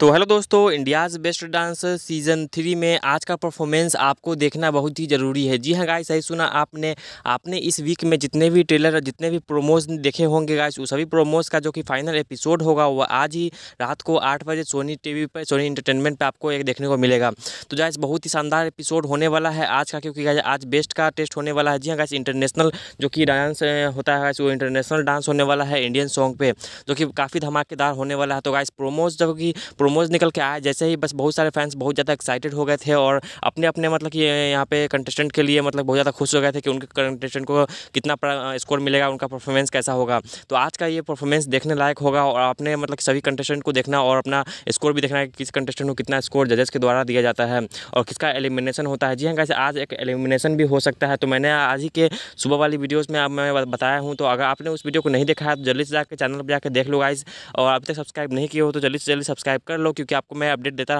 तो हेलो दोस्तों India's best dance season three में आज का परफॉर्मेंस आपको देखना बहुत ही ज़रूरी है जी हाँ गाइस सही सुना आपने आपने इस वीक में जितने भी ट्रेलर और जितने भी प्रोमोज देखे होंगे गाइस उस सभी प्रोमोज का जो कि फाइनल एपिसोड होगा वह आज ही रात को आठ बजे सोनी टीवी पर सोनी इंटरटेनमेंट पर आपको एक देखने को मिलेगा तो गाइस बहुत ही शानदार एपिसोड होने वाला है आज का क्योंकि गाइस आज बेस्ट का टेस्ट होने वाला है जी हाँ गाइस इंटरनेशनल जो कि डांस होता है वो इंटरनेशनल डांस होने वाला है इंडियन सॉन्ग पर जो कि काफ़ी धमाकेदार होने वाला है तो गाइस प्रोमोज जो कि प्रोमोज निकल के आया जैसे ही बस बहुत सारे फैंस बहुत ज़्यादा एक्साइटेड हो गए थे और अपने अपने मतलब कि यहाँ पे कंटेस्टेंट के लिए मतलब बहुत ज़्यादा खुश हो गए थे कि उनके कंटेस्टेंट को कितना स्कोर मिलेगा उनका परफॉर्मेंस कैसा होगा तो आज का ये परफॉर्मेंस देखने लायक होगा और आपने मतलब सभी कंटेस्टेंट को देखना और अपना स्कोर भी देखना है कि किस कंटेस्टेंट को कितना स्कोर जजेस के द्वारा दिया जाता है और किसका एलिमिनेशन होता है जी हाँ कैसे आज एक एलिमिनेशन भी हो सकता है तो मैंने आज ही के सुबह वाली वीडियोज़ में अब मैं बताया हूँ तो अगर आपने उस वीडियो को नहीं देखा है तो जल्दी से जाकर चैनल पर जाकर देख लो गाइज और अब तक सब्सक्राइब नहीं किए हो तो जल्दी से जल्दी सब्सक्राइब कर कर लो क्योंकि आपको मैं अपडेट देता